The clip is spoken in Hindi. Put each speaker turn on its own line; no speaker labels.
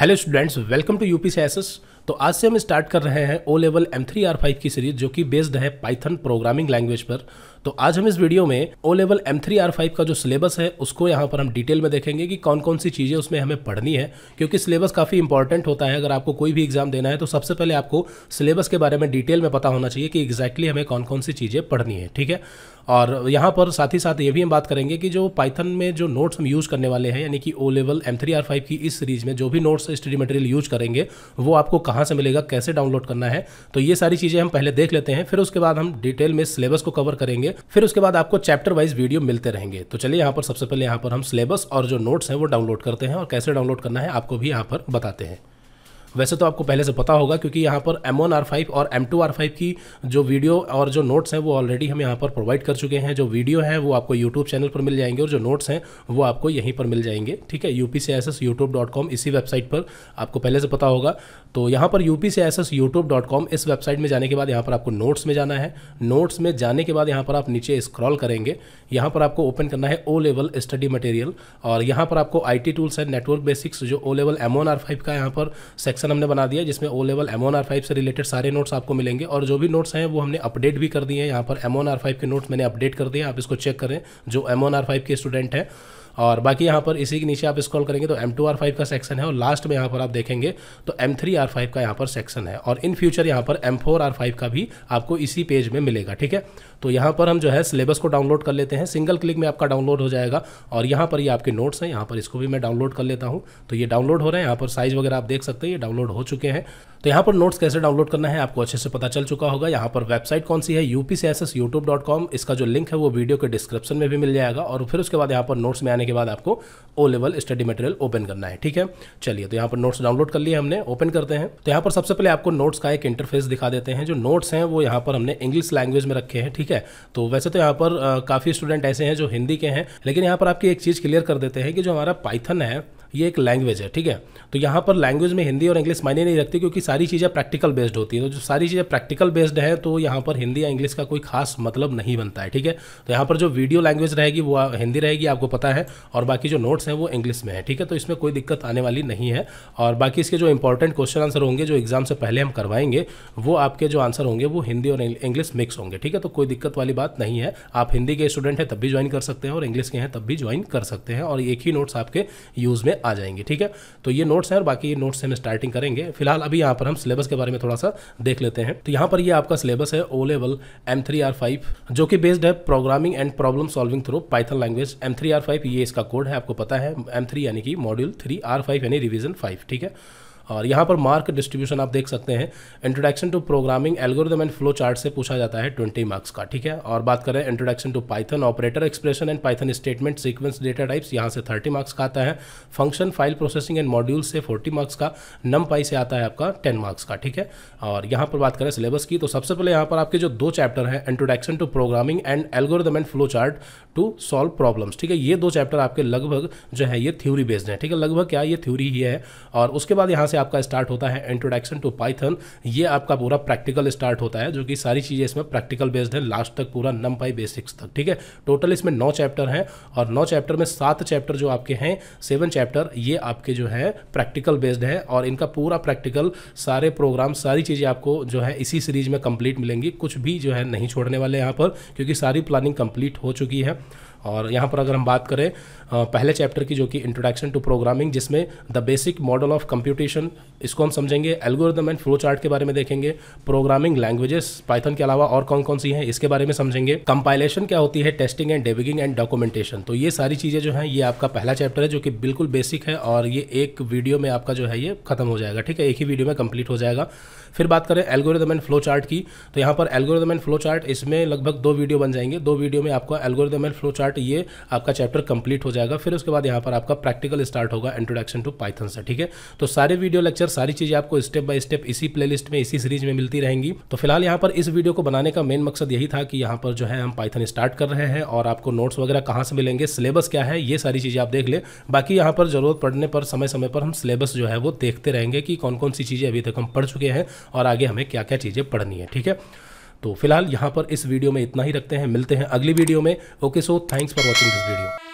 hello students welcome to UP से तो आज से हम स्टार्ट कर रहे हैं O level M three R five की सीरीज जो कि बेस्ड है पाइथन प्रोग्रामिंग लैंग्वेज पर तो आज हम इस वीडियो में O level M three R five का जो सिलेबस है उसको यहाँ पर हम डिटेल में देखेंगे कि कौन कौन सी चीज़ें उसमें हमें पढ़नी है क्योंकि सिलेबस काफ़ी इंपॉर्टेंट होता है अगर आपको कोई भी एग्जाम देना है तो सबसे पहले आपको सिलेबस के बारे में डिटेल में पता होना चाहिए कि एग्जैक्टली exactly हमें कौन कौन सी चीज़ें पढ़नी है ठीक है और यहाँ पर साथ ही साथ ये भी हम बात करेंगे कि जो पाइथन में जो नोट्स हम यूज़ करने वाले हैं यानी कि O level M three R five की इस सीरीज में जो भी नोट्स स्टडी मटेरियल यूज करेंगे वो आपको कहाँ से मिलेगा कैसे डाउनलोड करना है तो ये सारी चीज़ें हम पहले देख लेते हैं फिर उसके बाद हम डिटेल में सिलेबस को कवर करेंगे फिर उसके बाद आपको चैप्टर वाइज वीडियो मिलते रहेंगे तो चलिए यहाँ पर सबसे पहले यहाँ पर हम सिलेबस और जो नोट्स हैं वो डाउनलोड करते हैं और कैसे डाउनलोड करना है आपको भी यहाँ पर बताते हैं वैसे तो आपको पहले से पता होगा क्योंकि यहाँ पर एम वन आर फाइव और एम टू आर फाइव की जो वीडियो और जो नोट्स हैं वो ऑलरेडी हम यहाँ पर प्रोवाइड कर चुके हैं जो वीडियो है वो आपको यूट्यूब चैनल पर मिल जाएंगे और जो नोट्स हैं वो आपको यहीं पर मिल जाएंगे ठीक है U P S S YouTube dot com इसी वेबसाइट पर आपको पहले से पता होगा तो यहाँ पर U P S S YouTube dot com इस वेबसाइट में जाने के बाद यहाँ पर आपको नोट्स में जाना है नोट्स में जाने के बाद यहाँ पर आप नीचे स्क्रॉल करेंगे यहाँ पर आपको ओपन करना है ओ लेवल स्टडी मटेरियल और यहाँ पर आपको आई टी टूल्स है नेटवर्क बेसिक्स जो O level M one R five का यहाँ पर सेक्शन सेक्शन हमने बना दिया जिसमें O level M R five से रिलेटेड सारे नोट्स आपको मिलेंगे और जो भी नोट्स हैं वो हमने अपडेट भी कर दिए हैं यहाँ पर एम आर फाइव के नोट्स मैंने अपडेट कर दिए आप इसको चेक करें जो एम आर फाइव के स्टूडेंट हैं और बाकी यहाँ पर इसी के नीचे आप स्क्रॉल करेंगे तो एम टू आर फाइव का सेक्शन है और लास्ट में यहाँ पर आप देखेंगे तो एम थ्री आर फाइव का यहाँ पर सेक्शन है और इन फ्यूचर यहाँ पर एम फोर आर फाइव का भी आपको इसी पेज में मिलेगा ठीक है तो यहाँ पर हम जो है सिलेबस को डाउनलोड कर लेते हैं सिंगल क्लिक में आपका डाउनलोड हो जाएगा और यहाँ पर ये यह आपके नोट्स हैं यहाँ पर इसको भी मैं डाउनलोड कर लेता हूँ तो ये डाउनलोड हो रहे हैं यहाँ पर साइज वगैरह आप देख सकते हैं ये डाउनलोड हो चुके हैं तो यहाँ पर नोट्स कैसे डाउनलोड करना है आपको अच्छे से पता चल चुका होगा यहाँ पर वेबसाइट कौन सी है यूपी इसका जो लिंक है वो वीडियो के डिस्क्रिप्शन में भी मिल जाएगा और फिर उसके बाद यहाँ पर नोट्स में आने के बाद आपको O level study material open करना है ठीक है चलिए तो यहाँ पर नोट्स डाउनलोड कर लिए हमने ओपन करते हैं तो यहाँ पर सबसे पहले आपको नोट्स का एक इंटरफेस दिखा देते हैं जो नोट्स हैं वो यहाँ पर हमने इंग्लिश लैंग्वेज में रखे हैं ठीक है तो वैसे तो यहाँ पर काफ़ी स्टूडेंट ऐसे हैं जो हिंदी के हैं लेकिन यहाँ पर आपकी एक चीज़ क्लियर कर देते हैं कि जो हमारा पाइथन है ये एक लैंग्वेज है ठीक है तो यहाँ पर लैंग्वेज में हिंदी और इंग्लिश मायने नहीं रखती क्योंकि सारी चीज़ें प्रैक्टिकल बेस्ड होती है तो जो सारी चीज़ें प्रैक्टिकल बेस्ड हैं तो यहाँ पर हिंदी या इंग्लिश का कोई खास मतलब नहीं बनता है ठीक है तो यहाँ पर जो वीडियो लैंग्वेज रहेगी वो हिंदी रहेगी आपको पता है और बाकी जो नोट्स हैं वो इंग्लिश में है ठीक है तो इसमें कोई दिक्कत आने वाली नहीं है और बाकी इसके जो इंपॉर्टेंट क्वेश्चन आंसर होंगे जो एग्जाम से पहले हम करवाएंगे वो आपके जो आंसर होंगे वो हिंदी और इंग्लिश मिक्स होंगे ठीक है तो कोई दिक्कत वाली बात नहीं है आप हिंदी के स्टूडेंट हैं तब भी ज्वाइन कर सकते हैं और इंग्लिश के हैं तब भी ज्वाइन कर सकते हैं और एक ही नोट्स आपके यूज़ में में आ जाएंगे ठीक है तो ये नोट्स हैं और बाकी ये नोट्स हम स्टार्टिंग करेंगे फिलहाल अभी यहाँ पर हम सिलेबस के बारे में थोड़ा सा देख लेते हैं तो यहाँ पर ये आपका सिलेबस है ओ लेवल एम जो कि बेस्ड है programming and problem solving through Python language M ये इसका कोड है आपको पता है एम यानी कि मॉड्यूल थ्री यानी रिविजन फाइव ठीक है और यहाँ पर मार्क डिस्ट्रीब्यूशन आप देख सकते हैं introduction to programming algorithm and flow chart से पूछा जाता है ट्वेंटी मार्क्स का ठीक है और बात करें introduction to Python operator expression and Python statement sequence data types यहाँ से थर्टी मार्क्स का आता है function file processing and module से फोर्टी मार्क्स का नम पाई से आता है आपका टेन मार्क्स का ठीक है और यहाँ पर बात करें सिलेबस की तो सबसे पहले यहाँ पर आपके जो दो चैप्टर हैं introduction to programming and algorithm and flow chart to solve problems ठीक है ये दो चैप्टर आपके लगभग जो है ये थ्योरी बेस्ड है ठीक है लगभग क्या ये थ्योरी ही है और उसके बाद यहाँ से से आपका स्टार्ट होता है इंट्रोडक्शन टू पाइथन ये आपका पूरा प्रैक्टिकल स्टार्ट होता है जो कि सारी चीज़ें इसमें प्रैक्टिकल बेस्ड है लास्ट तक पूरा नम पाई बेसिक्स तक ठीक है टोटल इसमें नौ चैप्टर हैं और नौ चैप्टर में सात चैप्टर जो आपके हैं सेवन चैप्टर ये आपके जो है प्रैक्टिकल बेस्ड है और इनका पूरा प्रैक्टिकल सारे प्रोग्राम सारी चीज़ें आपको जो है इसी सीरीज में कंप्लीट मिलेंगी कुछ भी जो है नहीं छोड़ने वाले यहाँ पर क्योंकि सारी प्लानिंग कंप्लीट हो चुकी है और यहाँ पर अगर हम बात करें पहले चैप्टर की जो कि इंट्रोडक्शन टू प्रोग्रामिंग जिसमें the basic model of computation इसको हम समझेंगे एल्गोरिदम एंड फ्लो चार्ट के बारे में देखेंगे प्रोग्रामिंग लैंग्वेजेस पाइथन के अलावा और कौन कौन सी हैं इसके बारे में समझेंगे कंपाइलेशन क्या होती है testing and debugging and documentation तो ये सारी चीज़ें जो हैं ये आपका पहला चैप्टर है जो कि बिल्कुल बेसिक है और ये एक वीडियो में आपका जो है ये खत्म हो जाएगा ठीक है एक ही वीडियो में कंप्लीट हो जाएगा फिर बात करें एल्गोरिदम एंड फ्लो चार्ट की तो यहाँ पर एल्गोरिदम एंड फ्लो चार्ट इसमें लगभग दो वीडियो बन जाएंगे दो वीडियो में आपका algorithm and flow chart start ये आपका चैप्टर कंप्लीट हो जाएगा फिर उसके बाद यहाँ पर आपका प्रैक्टिकल स्टार्ट होगा इंट्रोडक्शन टू पाइथन से ठीक है तो सारे वीडियो लेक्चर सारी चीज़ें आपको स्टेप बाय स्टेप इसी प्ले में इसी सीरीज में मिलती रहेंगी तो फिलहाल यहाँ पर इस वीडियो को बनाने का मेन मकसद यही था कि यहाँ पर जो है हम पाइथन स्टार्ट कर रहे हैं और आपको नोट्स वगैरह कहाँ से मिलेंगे सिलेबस क्या है ये सारी चीज़ें आप देख ले बाकी यहाँ पर जरूरत पड़ने पर समय समय पर हम सिलेबस जो है वो देखते रहेंगे कि कौन कौन सी चीज़ें अभी तक हम पढ़ चुके हैं और आगे हमें क्या क्या चीज़ें पढ़नी है ठीक है तो फिलहाल यहाँ पर इस वीडियो में इतना ही रखते हैं मिलते हैं अगली वीडियो में okay so thanks for watching this video